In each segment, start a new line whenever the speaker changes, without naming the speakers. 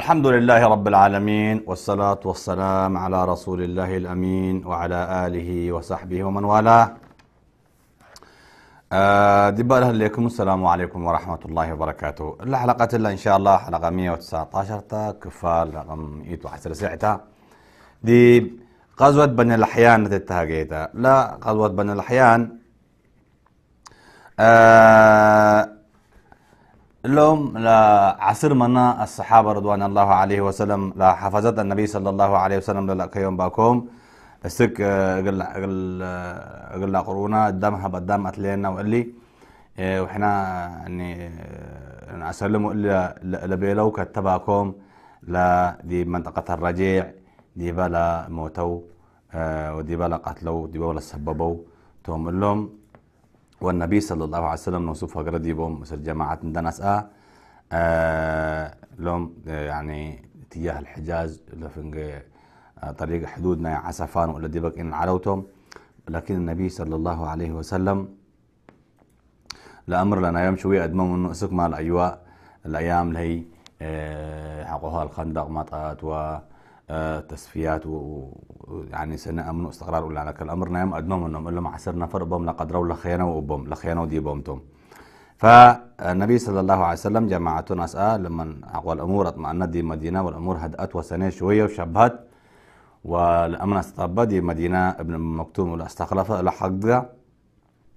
الحمد لله رب العالمين والصلاة والسلام على رسول الله الأمين وعلى آله وصحبه ومن والاه آه دبال لكم السلام عليكم ورحمة الله وبركاته الحلقة اللي إن شاء الله حلقة 119 كفال رقم 119 دي غزوة بني الأحيان تتهاجيتا لا غزوة بني الأحيان آه اللهم لا عصر منا الصحابة رضوان الله عليه وسلم لا حفظت النبي صلى الله عليه وسلم لا كيوم باكم السك قل قل قل قرونا الدم قدامها الدم أتلينا وقلي إيه، وحنا يعني نسلموا إلا لبيلو كتباكم لا دي منطقة الرجيع دي بلا موتوا إيه، ودي بلا قتلوا دي بلا سببوا توم لهم والنبي صلى الله عليه وسلم نوصف هجرة دي بهم مثل جماعة دنس آه, آه، لهم آه، يعني تجاه الحجاز لفنج آه، طريق حدودنا عسفان ولا ديبك إن عروتهم لكن النبي صلى الله عليه وسلم لأمر لنا يوم شوية أدمم أنه أسك مع الأيواء الأيام اللي هي حقوها الخندق مطات و آه، تصفيات ويعني سنة أمن واستقرار ولا لك الأمر نعم أدنهم أنهم إلا ما نفر بهم لا قدروا لا خيانة وبهم لخيانة ودي بهمتهم فالنبي صلى الله عليه وسلم جماعته نسأل لما والأمور اطمأنت دي مدينة والأمور هدأت وسنة شوية وشبهت والأمن استطبى دي مدينة ابن مكتوم ولا استخلف إلى حقها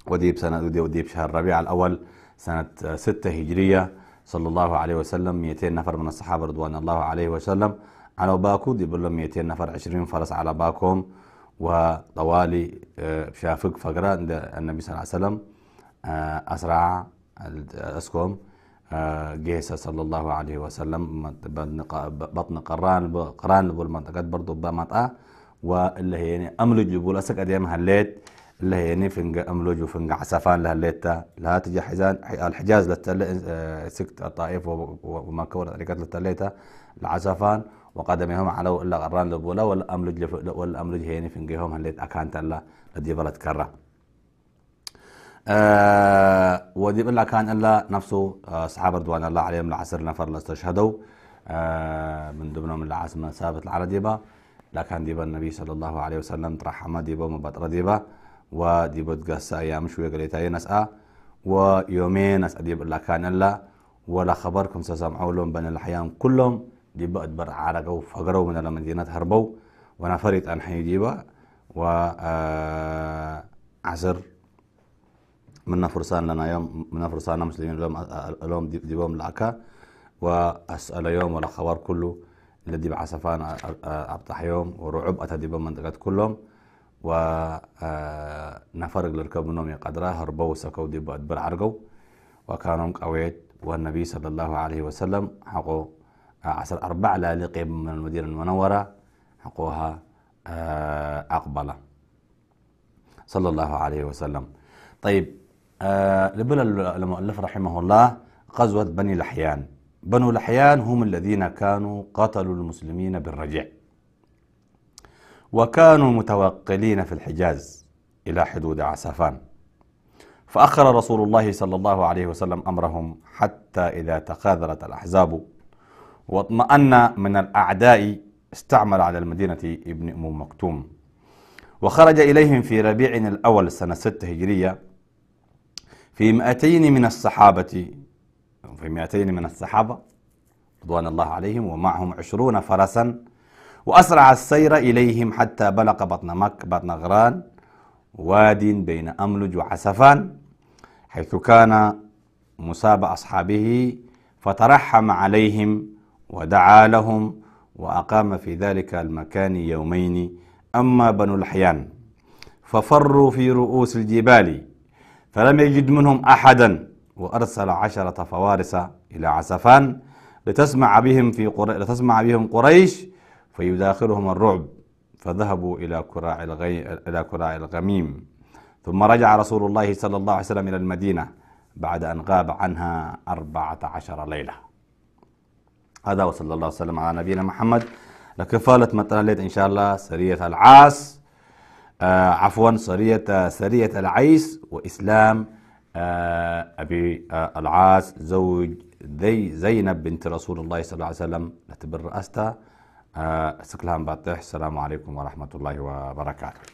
ودي بسنة ودي ودي بشهر ربيع الأول سنة ستة هجرية صلى الله عليه وسلم 200 نفر من الصحابة رضوان الله عليه وسلم على باكو دي بلو 200 نفر 20 فرس على باكوم وطوالي آه، شافق فقرة النبي صلى الله عليه وسلم آه، أسرع أسكم آه، جيسة صلى الله عليه وسلم بطن قران قران بول منطقة برضو بمطأ واللي هي يعني أمل جبول أسك أديم هليت اللي يعني هي نيفنج أملوج وفنج عسفان لها ليتا لها تجي حزان الحجاز للتل آه، سكت الطائف وما كورت ركت لتليتا العسفان وقدمهم على إلا غران لبولا والأملوج والأملوج هي يعني نيفنجهم هليت أكانت الله لدي بلد كرة آه، ودي بلا كان الا نفسه اصحاب آه، رضوان الله عليهم العسر نفر اللي استشهدوا من ضمنهم العاصمه على العرديبه لكن ديبا النبي صلى الله عليه وسلم ترحم ديبا ومبطر ديبا وديبت قصة أيام شوية قليتها نسأة ويومين نسأة ديب الله كان الله ولا خبركم سسمعوا لهم بين الأحيان كلهم ديب أدبر عرقوا فقروا من المدينة هربوا وأنا فريت أن حيجيبا و عزر من فرسان لنا يوم من فرسان مسلمين لهم لهم ديبوم العكا وأسأل يوم ولا خبر كله الذي بعسفان أبطح يوم ورعب أتديبهم منطقة كلهم ونفرق لركب منهم يقدرا هربوا سكو دي بعد عرقو وكانوا قويت والنبي صلى الله عليه وسلم حقو آه، عصر أربع لالقي من المدينة المنورة حقوها آه، أقبلة صلى الله عليه وسلم طيب آه، لبل المؤلف رحمه الله غزوة بني لحيان بنو لحيان هم الذين كانوا قتلوا المسلمين بالرجع وكانوا متوقلين في الحجاز إلى حدود عسفان فأخر رسول الله صلى الله عليه وسلم أمرهم حتى إذا تخاذلت الأحزاب واطمأن من الأعداء استعمل على المدينة ابن أم مكتوم وخرج إليهم في ربيع الأول سنة 6 هجرية في 200 من الصحابة في 200 من الصحابة رضوان الله عليهم ومعهم عشرون فرسا وأسرع السير إليهم حتى بلغ بطن مك بطن غران واد بين أملج وعسفان حيث كان مصاب أصحابه فترحم عليهم ودعا لهم وأقام في ذلك المكان يومين أما بنو الحيان ففروا في رؤوس الجبال فلم يجد منهم أحدا وأرسل عشرة فوارس إلى عسفان لتسمع بهم في قر... لتسمع بهم قريش فيداخلهم الرعب فذهبوا إلى كراع, الغي... إلى كراع الغميم ثم رجع رسول الله صلى الله عليه وسلم إلى المدينة بعد أن غاب عنها أربعة عشر ليلة هذا وصلى الله وسلم على نبينا محمد لكفالة متالت إن شاء الله سرية العاس آه عفوا سرية سرية العيس وإسلام آه أبي آه العاس زوج زينب بنت رسول الله صلى الله عليه وسلم لتبر أستا استقلال بطح السلام عليكم ورحمة الله وبركاته